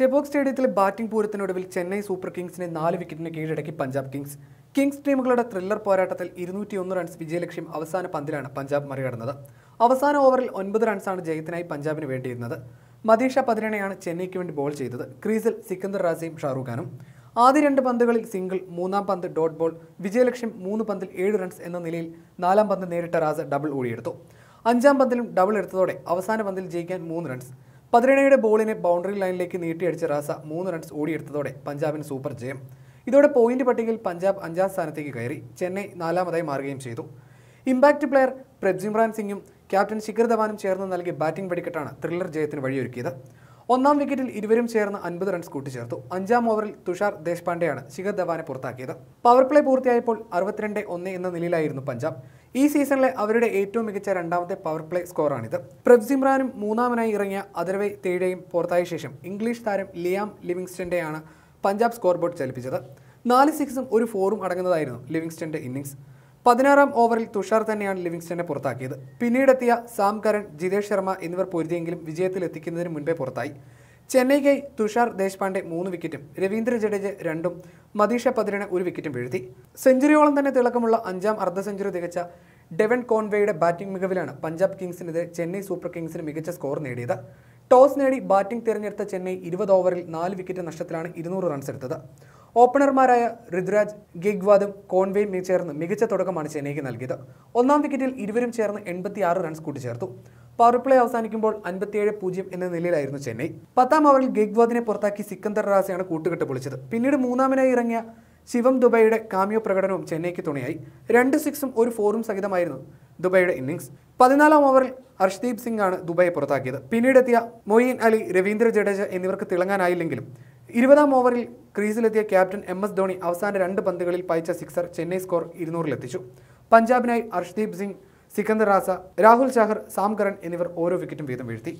ചെബോക് സ്റ്റേഡിയത്തിലെ batting പൂരത്തിനൊടുവിൽ Chennai super കിങ്സിനെ നാല് വിക്കറ്റിന് കീഴടക്കി പഞ്ചാബ് കിങ്സ് കിങ്സ് ടീമുകളുടെ ത്രില്ലർ പോരാട്ടത്തിൽ ഇരുന്നൂറ്റിയൊന്ന് റൺസ് വിജയലക്ഷ്യം അവസാന പന്തിലാണ് പഞ്ചാബ് മറികടന്നത് അവസാന ഓവറിൽ ഒൻപത് റൺസാണ് ജയത്തിനായി പഞ്ചാബിന് വേണ്ടിയിരുന്നത് മദീഷ പതിരണയാണ് ചെന്നൈക്ക് വേണ്ടി ബോൾ ചെയ്തത് ക്രീസിൽ സിക്കന്ദർ റാസയും ഷാറൂഖ് ഖാനും ആദ്യ രണ്ട് പന്തുകളിൽ സിംഗിൾ മൂന്നാം പന്ത് ഡോട്ട് ബോൾ വിജയലക്ഷ്യം മൂന്ന് പന്തിൽ ഏഴ് റൺസ് എന്ന നിലയിൽ നാലാം പന്ത് നേരിട്ട റാസ ഡബിൾ ഓടിയെടുത്തു അഞ്ചാം പന്തിലും ഡബിൾ എടുത്തതോടെ അവസാന പന്തിൽ ജയിക്കാൻ മൂന്ന് റൺസ് പതിനേഴയുടെ ബോളിനെ ബൗണ്ടറി ലൈനിലേക്ക് നീട്ടിയടിച്ച റാസ മൂന്ന് റൺസ് ഓടിയെടുത്തതോടെ പഞ്ചാബിന് സൂപ്പർ ജയം ഇതോടെ പോയിന്റ് പട്ടികയിൽ പഞ്ചാബ് അഞ്ചാം സ്ഥാനത്തേക്ക് കയറി ചെന്നൈ നാലാമതായി മാറുകയും ചെയ്തു ഇമ്പാക്ട് പ്ലെയർ പ്രജിംറാൻ സിംഗും ക്യാപ്റ്റൻ ശിഖർ ധവാനും ചേർന്ന് നൽകിയ ബാറ്റിംഗ് വെടിക്കെട്ടാണ് ത്രില്ലർ ജയത്തിന് വഴിയൊരുക്കിയത് ഒന്നാം വിക്കറ്റിൽ ഇരുവരും ചേർന്ന് അൻപത് റൺസ് കൂട്ടിച്ചേർത്തു അഞ്ചാം ഓവറിൽ തുഷാർ ദേശ്പാണ്ഡെയാണ് ശിഖർ ധവാനെ പുറത്താക്കിയത് പവർ പ്ലേ പൂർത്തിയായപ്പോൾ അറുപത്തിരണ്ട് ഒന്ന് എന്ന നിലയിലായിരുന്നു പഞ്ചാബ് ഈ സീസണിലെ അവരുടെ ഏറ്റവും മികച്ച രണ്ടാമത്തെ പവർ പ്ലേ സ്കോറാണിത് പ്രബ്സിമ്രാനും മൂന്നാമനായി ഇറങ്ങിയ അതർവൈ തേഴയും പുറത്തായ ശേഷം ഇംഗ്ലീഷ് താരം ലിയാം ലിവിങ്സ്റ്റന്റെയാണ് പഞ്ചാബ് സ്കോർ ബോർഡ് ചലിപ്പിച്ചത് നാല് സിക്സും ഒരു ഫോറും അടങ്ങുന്നതായിരുന്നു ലിവിങ്സ്റ്റന്റെ ഇന്നിംഗ്സ് പതിനാറാം ഓവറിൽ തുഷാർ തന്നെയാണ് ലിവിങ്സ്റ്റനെ പുറത്താക്കിയത് പിന്നീടെത്തിയ സാം കരൺ ജിതേഷ് ശർമ്മ എന്നിവർ പൊരുതിയെങ്കിലും വിജയത്തിലെത്തിക്കുന്നതിന് മുൻപേ പുറത്തായി ചെന്നൈക്കായി തുഷാർ ദേശ്പാണ്ഡെ മൂന്ന് വിക്കറ്റും രവീന്ദ്ര ജഡേജ രണ്ടും മതീഷ പതിരണ ഒരു വിക്കറ്റും വീഴ്ത്തി സെഞ്ചുറിയോളം തന്നെ തിളക്കമുള്ള അഞ്ചാം അർദ്ധ സെഞ്ചുറി തികച്ച ഡെവൻ കോൺവേയുടെ ബാറ്റിംഗ് മികവിലാണ് പഞ്ചാബ് കിങ്സിനെതിരെ ചെന്നൈ സൂപ്പർ കിങ്സിന് മികച്ച സ്കോർ നേടിയത് ടോസ് നേടി ബാറ്റിംഗ് തിരഞ്ഞെടുത്ത ചെന്നൈ ഇരുപത് ഓവറിൽ നാല് വിക്കറ്റ് നഷ്ടത്തിലാണ് ഇരുന്നൂറ് റൺസ് എടുത്തത് ഓപ്പണർമാരായ ഋതുരാജ് ഗിഗ്വാദും കോൺവേയും ചേർന്ന് മികച്ച തുടക്കമാണ് ചെന്നൈക്ക് നൽകിയത് ഒന്നാം വിക്കറ്റിൽ ഇരുവരും ചേർന്ന് ആറ് റൺസ് കൂട്ടിച്ചേർത്തു പവർ പ്ലേ അവസാനിക്കുമ്പോൾ അൻപത്തിയേഴ് പൂജ്യം എന്ന നിലയിലായിരുന്നു ചെന്നൈ പത്താം ഓവറിൽ ഗിഗ്വാദിനെ പുറത്താക്കി സിക്കന്ദർ റാസയാണ് കൂട്ടുകെട്ട് പൊളിച്ചത് പിന്നീട് മൂന്നാമനായി ഇറങ്ങിയ ശിവം ദുബൈയുടെ കാമിയോ പ്രകടനവും ചെന്നൈക്ക് തുണയായി രണ്ട് സിക്സും ഒരു ഫോറും സഹിതമായിരുന്നു ദുബൈയുടെ ഇന്നിംഗ്സ് പതിനാലാം ഓവറിൽ ഹർഷ്ദീപ് സിംഗ് ആണ് ദുബൈയെ പുറത്താക്കിയത് പിന്നീടെത്തിയ മൊയിൻ അലി രവീന്ദ്ര ജഡേജ എന്നിവർക്ക് തിളങ്ങാനായില്ലെങ്കിലും ഇരുപതാം ഓവറിൽ ക്രീസിലെത്തിയ ക്യാപ്റ്റൻ എം എസ് ധോണി അവസാന രണ്ട് പന്തുകളിൽ പായിച്ച സിക്സർ ചെന്നൈ സ്കോർ ഇരുന്നൂറിലെത്തിച്ചു പഞ്ചാബിനായി അർഷ്ദീപ് സിംഗ് സിക്കന്ദർ റാസ രാഹുൽ ചാഹർ സാംകരൺ എന്നിവർ ഓരോ വിക്കറ്റും വീതം വീഴ്ത്തി